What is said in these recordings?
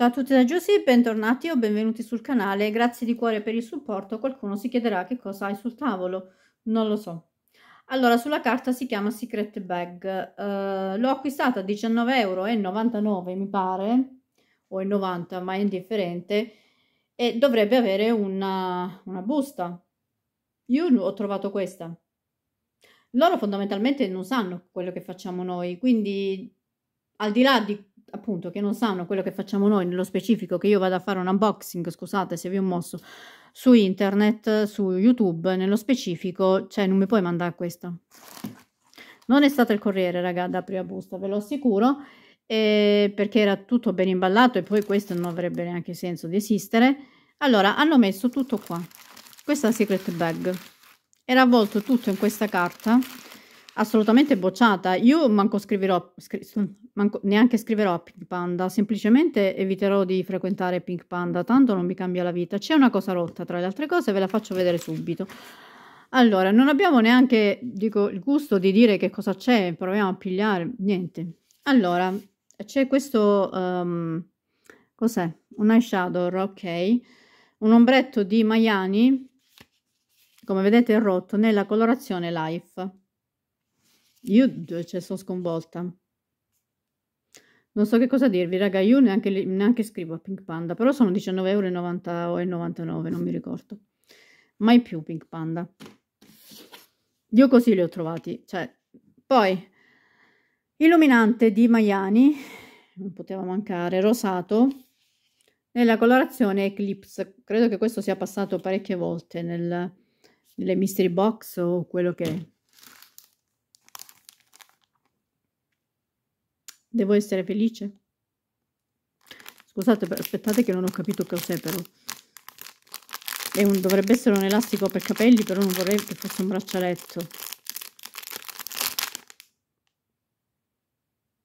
Ciao a tutti da Giusy, bentornati o benvenuti sul canale, grazie di cuore per il supporto, qualcuno si chiederà che cosa hai sul tavolo, non lo so. Allora, sulla carta si chiama Secret Bag, uh, l'ho acquistata a 19,99 euro, mi pare, o 90 ma è indifferente, e dovrebbe avere una, una busta. Io ho trovato questa. Loro fondamentalmente non sanno quello che facciamo noi, quindi al di là di appunto che non sanno quello che facciamo noi nello specifico che io vado a fare un unboxing scusate se vi ho mosso su internet su youtube nello specifico cioè non mi puoi mandare questo non è stato il corriere raga da prima busta ve lo assicuro eh, perché era tutto ben imballato e poi questo non avrebbe neanche senso di esistere allora hanno messo tutto qua questa secret bag era avvolto tutto in questa carta assolutamente bocciata. Io manco scriverò, scri- manco, neanche scriverò a Pink Panda, semplicemente eviterò di frequentare Pink Panda, tanto non mi cambia la vita. C'è una cosa rotta, tra le altre cose, ve la faccio vedere subito. Allora, non abbiamo neanche, dico, il gusto di dire che cosa c'è, proviamo a pigliare, niente. Allora, c'è questo, um, cos'è? Un eyeshadow, ok? Un ombretto di Maiani, come vedete è rotto, nella colorazione Life io cioè, cioè sono sconvolta. Non so che cosa dirvi, raga, io neanche, neanche scrivo a Pink Panda, però sono 19,90 euro, o 99, non mi ricordo. Mai più Pink Panda. Io così li ho trovati, cioè. Poi, illuminante di Maiani, non poteva mancare, rosato, nella colorazione Eclipse. Credo che questo sia passato parecchie volte nel, nelle mystery box o quello che è. Devo essere felice? Scusate, aspettate che non ho capito cos'è però. È Un, dovrebbe essere un elastico per capelli, però non vorrei che fosse un braccialetto.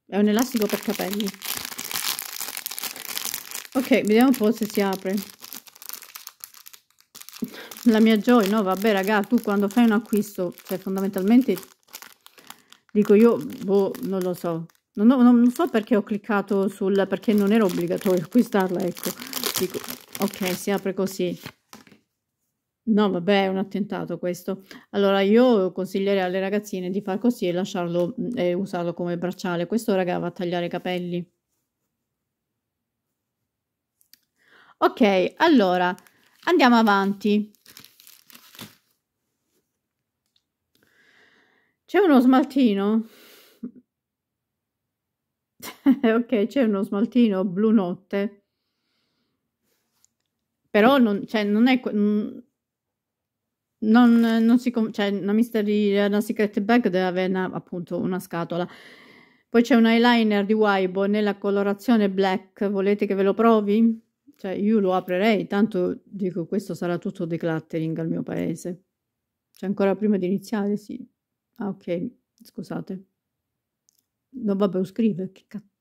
È un elastico per capelli. Ok, vediamo un po' se si apre. La mia gioia, no? Vabbè, raga, tu quando fai un acquisto, cioè fondamentalmente, dico io, boh, non lo so, non, ho, non, so perché ho cliccato sul perché non era obbligatorio acquistarla ecco Dico, ok si apre così no vabbè è un attentato questo allora io consiglierei alle ragazzine di far così e lasciarlo mm, e usarlo come bracciale questo raga va a tagliare i capelli ok allora andiamo avanti c'è uno smaltino ok, c'è uno smaltino blu notte. Però non, cioè, non è... Mm, non, non si... Cioè, una mystery, una secret bag deve avere una, appunto una scatola. Poi c'è un eyeliner di Waibo nella colorazione black. Volete che ve lo provi? Cioè, io lo aprirei, tanto dico, questo sarà tutto decluttering al mio paese. Cioè, ancora prima di iniziare, sì. Ah, ok, scusate. No, vabbè, lo scrive, che cazzo.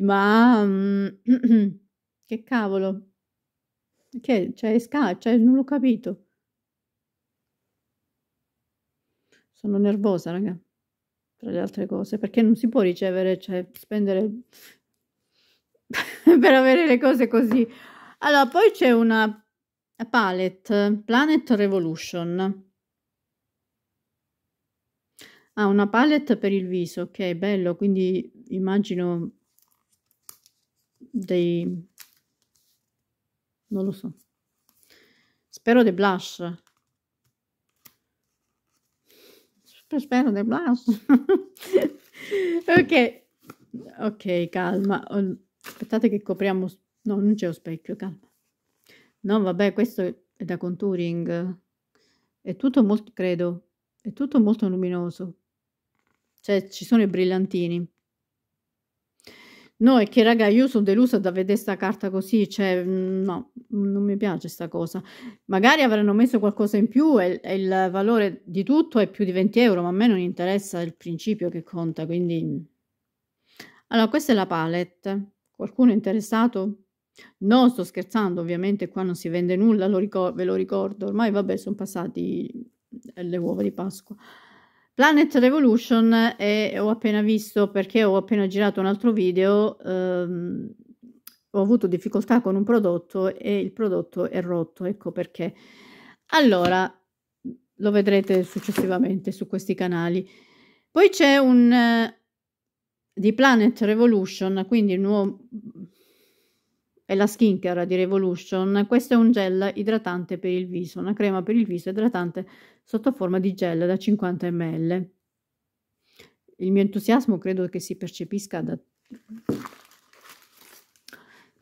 Ma mm, che cavolo? Che cioè sca cioè non l'ho capito. Sono nervosa, raga. Tra le altre cose, perché non si può ricevere, cioè spendere per avere le cose così. Allora, poi c'è una palette Planet Revolution. Ah, una palette per il viso, ok, bello, quindi immagino dei non lo so spero dei blush spero dei blush ok ok calma aspettate che copriamo no non c'è lo specchio calma no vabbè questo è da contouring è tutto molto credo è tutto molto luminoso cioè ci sono i brillantini No, è che raga, io sono delusa da vedere sta carta così, cioè mm, no, mm, non mi piace sta cosa. Magari avranno messo qualcosa in più e, e, il valore di tutto è più di 20 euro, ma a me non interessa il principio che conta, quindi... Mm. Allora, questa è la palette. Qualcuno è interessato? No, sto scherzando, ovviamente qua non si vende nulla, lo ve lo ricordo. Ormai, vabbè, sono passati le uova di Pasqua. Planet Revolution è, ho appena visto perché ho appena girato un altro video, ehm, ho avuto difficoltà con un prodotto e il prodotto è rotto, ecco perché. Allora, lo vedrete successivamente su questi canali. Poi c'è un eh, di Planet Revolution, quindi il nuovo è la skincare di Revolution. Questo è un gel idratante per il viso, una crema per il viso idratante sotto forma di gel da 50 ml. Il mio entusiasmo credo che si percepisca da...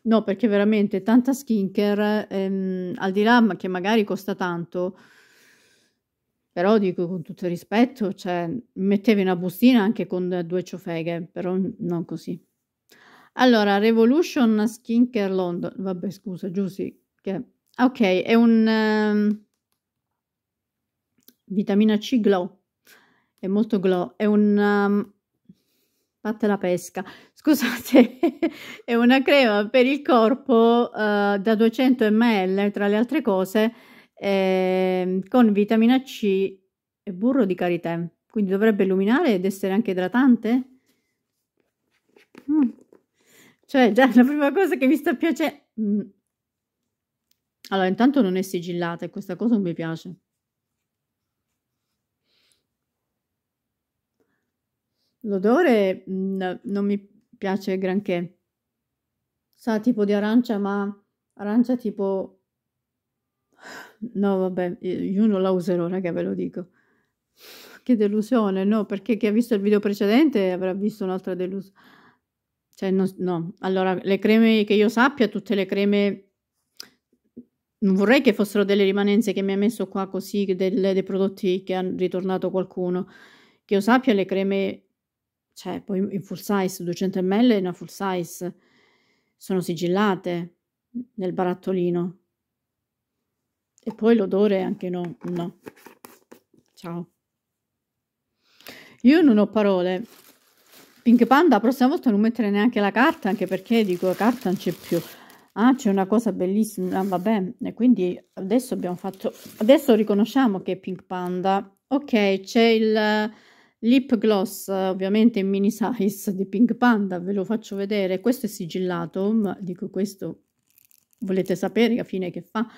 No, perché veramente tanta skincare, ehm, al di là che magari costa tanto, però dico con tutto il rispetto, cioè mettevi una bustina anche con due ciofeghe, però non così. Allora, Revolution Skincare London, vabbè scusa, giusto, che... Ah, ok, è un... Ehm vitamina C glow è molto glow è un um, fatta la pesca scusate è una crema per il corpo uh, da 200 ml tra le altre cose eh, con vitamina C e burro di karité quindi dovrebbe illuminare ed essere anche idratante mm. cioè già la prima cosa che mi sta piacendo mm. allora intanto non è sigillata e questa cosa non mi piace L'odore mh, mm, non mi piace granché. Sa tipo di arancia, ma arancia tipo... No, vabbè, io non la userò, raga, ve lo dico. Che delusione, no, perché chi ha visto il video precedente avrà visto un'altra delusione. Cioè, no, no. Allora, le creme che io sappia, tutte le creme... Non vorrei che fossero delle rimanenze che mi ha messo qua così, delle, dei prodotti che ha ritornato qualcuno. Che io sappia, le creme cioè poi in full size 200 ml e una full size sono sigillate nel barattolino e poi l'odore anche no no ciao io non ho parole Pink Panda la prossima volta non mettere neanche la carta anche perché dico la carta non c'è più ah c'è una cosa bellissima ah, vabbè e quindi adesso abbiamo fatto adesso riconosciamo che è Pink Panda ok c'è il Lip gloss ovviamente in mini size di Pink Panda, ve lo faccio vedere, questo è sigillato, ma dico questo, volete sapere a fine che fa,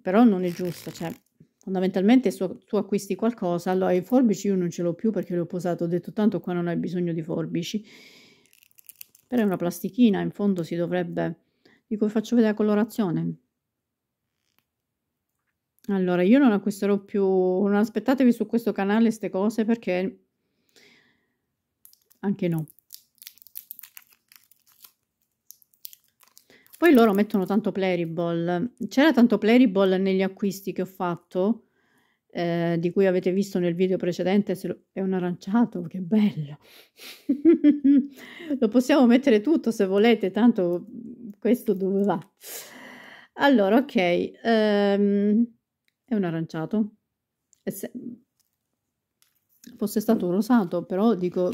però non è giusto, cioè fondamentalmente su, tu acquisti qualcosa, allora i forbici io non ce l'ho più perché l'ho posato, ho detto tanto qua non hai bisogno di forbici, però è una plastichina, in fondo si dovrebbe, dico faccio vedere la colorazione, allora, io non acquisterò più non aspettatevi su questo canale 'ste cose perché anche no. Poi loro mettono tanto Pleriball. C'era tanto Pleriball negli acquisti che ho fatto, ehm, di cui avete visto nel video precedente se lo è un aranciato, che bello! Lo possiamo mettere tutto se volete, tanto questo dove va. Allora, ok. ehm è un aranciato. E se fosse stato rosato, però dico,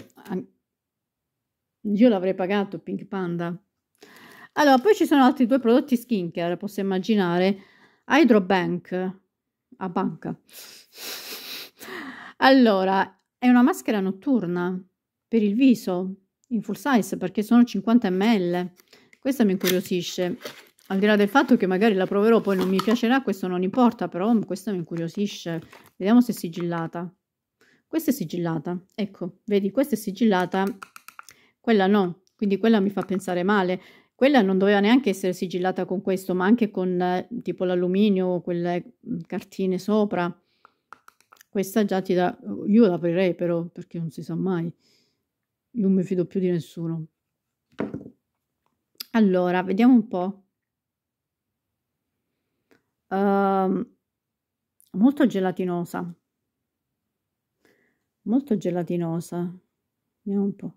io l'avrei pagato Pink Panda. Allora, poi ci sono altri due prodotti skincare, posso immaginare. Hydro Bank, a banca. Allora, è una maschera notturna per il viso, in full size, perché sono 50 ml. Questa mi incuriosisce. Al di là del fatto che magari la proverò, poi non mi piacerà, questo non importa, però questa mi incuriosisce. Vediamo se è sigillata. Questa è sigillata, ecco, vedi, questa è sigillata, quella no, quindi quella mi fa pensare male. Quella non doveva neanche essere sigillata con questo, ma anche con eh, tipo l'alluminio, quelle mm, cartine sopra. Questa già ti dà... Io l'aprirei però, perché non si sa mai. Io non mi fido più di nessuno. Allora, vediamo un po'. Ehm, molto gelatinosa. Molto gelatinosa. Vediamo un po'.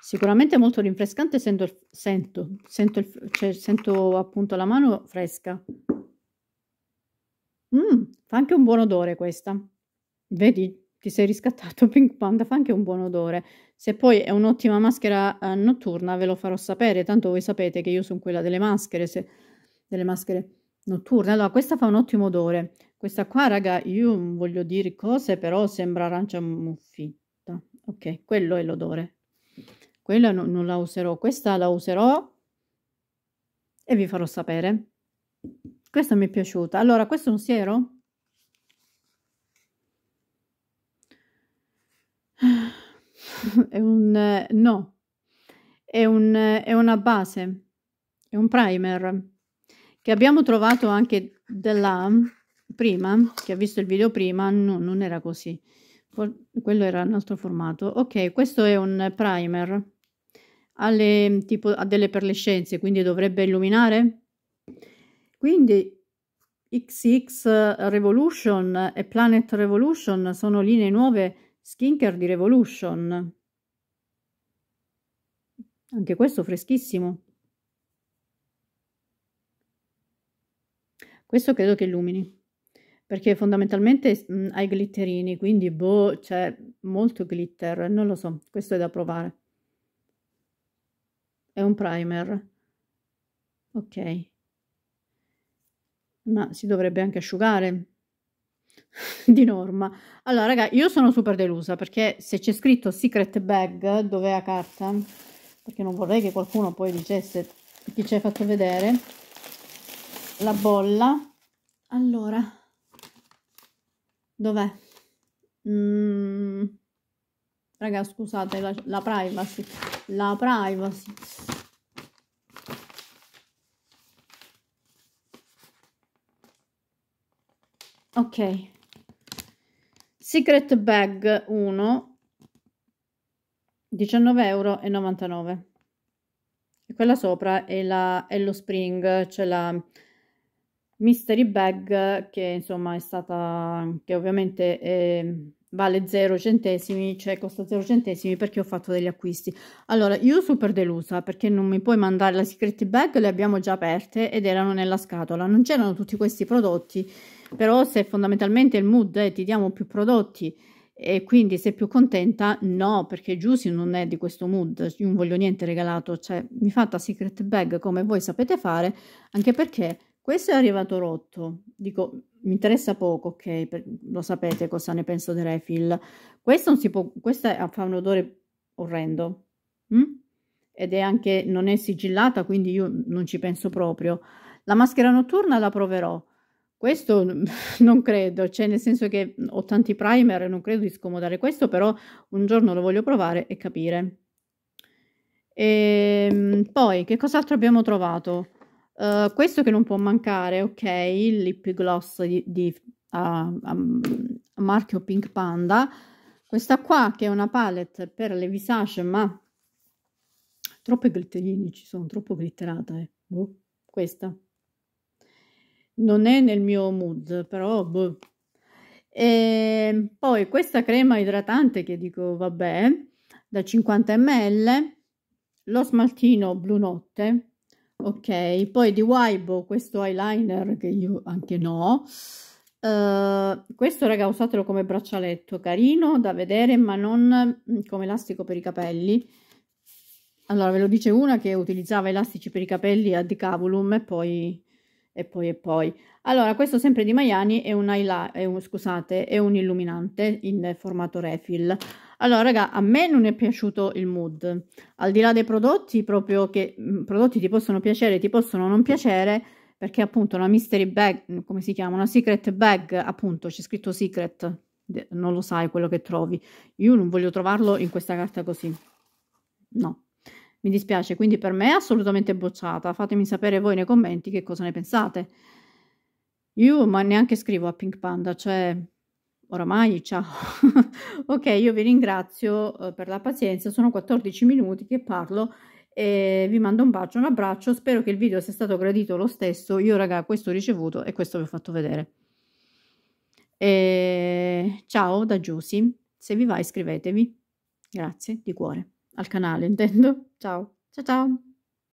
Sicuramente molto rinfrescante, sento, sento, sento, il, cioè, sento appunto la mano fresca. Mm, fa anche un buon odore questa. Vedi, ti sei riscattato Pink Panda, fa anche un buon odore. Se poi è un'ottima maschera eh, notturna ve lo farò sapere, tanto voi sapete che io sono quella delle maschere, se delle maschere notturne. Allora, questa fa un ottimo odore. Questa qua, raga, io voglio dire cose, però sembra arancia muffita. Ok, quello è l'odore. Quella no, non la userò. Questa la userò e vi farò sapere. Questa mi è piaciuta. Allora, questo è un siero? è un... Eh, no. È, un, eh, è una base. È un primer che abbiamo trovato anche da prima, che ha visto il video prima, no, non era così. Quello era un altro formato. Ok, questo è un primer alle, tipo, a delle perlescenze, quindi dovrebbe illuminare. Quindi XX Revolution e Planet Revolution sono linee nuove skincare di Revolution. Anche questo freschissimo. Questo credo che illumini, perché fondamentalmente mh, hai glitterini, quindi boh, c'è molto glitter, non lo so, questo è da provare. È un primer. Ok. Ma si dovrebbe anche asciugare di norma. Allora, raga, io sono super delusa perché se c'è scritto secret bag, dov'è la carta? Perché non vorrei che qualcuno poi dicesse chi ci hai fatto vedere la bolla allora dov'è mm, raga scusate la, la privacy la privacy ok secret bag 1 19,99 euro e quella sopra è, la, è lo spring c'è cioè la mystery bag che insomma è stata che ovviamente è, ehm, vale 0 centesimi cioè costa 0 centesimi perché ho fatto degli acquisti allora io super delusa perché non mi puoi mandare la secret bag le abbiamo già aperte ed erano nella scatola non c'erano tutti questi prodotti però se fondamentalmente il mood è eh, ti diamo più prodotti e quindi sei più contenta? No, perché Giusy non è di questo mood, io non voglio niente regalato, cioè mi fate secret bag come voi sapete fare, anche perché questo è arrivato rotto. Dico, mi interessa poco, ok, per, lo sapete cosa ne penso dei refill. Questo non si può, questa fa un odore orrendo. Mh? Mm? Ed è anche, non è sigillata, quindi io non ci penso proprio. La maschera notturna la proverò. Questo non credo, cioè nel senso che ho tanti primer e non credo di scomodare questo, però un giorno lo voglio provare e capire. E, ehm, poi, che cos'altro abbiamo trovato? Uhm, questo che non può mancare, ok, il lip gloss di, di uh, um, marchio Pink Panda. Questa qua che è una palette per le visage, ma troppe glitterini ci sono, troppo glitterate. eh. Boh, questa. Non è nel mio mood, però boh. E ehm, poi questa crema idratante che dico, vabbè, da 50 ml, lo smaltino blu notte, ok poi di Waibo questo eyeliner che io anche no uh, questo raga usatelo come braccialetto carino da vedere ma non mm, come elastico per i capelli allora ve lo dice una che utilizzava elastici per i capelli ad cavulum e poi e poi e poi allora questo sempre di Maiani è un, è un, scusate, è un illuminante in formato refill allora, raga, a me non è piaciuto il mood. Al di là dei prodotti, proprio che mh, mm, prodotti ti possono piacere, ti possono non piacere, perché appunto una mystery bag, mm, come si chiama? Una secret bag, appunto, c'è scritto secret, non lo sai quello che trovi. Io non voglio trovarlo in questa carta così. No. Mi dispiace, quindi per me è assolutamente bocciata. Fatemi sapere voi nei commenti che cosa ne pensate. Io ma neanche scrivo a Pink Panda, cioè oramai ciao. ok, io vi ringrazio eh, per la pazienza, sono 14 minuti che parlo e vi mando un bacio, un abbraccio, spero che il video sia stato gradito lo stesso, io raga questo ho ricevuto e questo vi ho fatto vedere. E... Ciao da Giusy, se vi va iscrivetevi, grazie di cuore, al canale intendo, ciao, ciao ciao.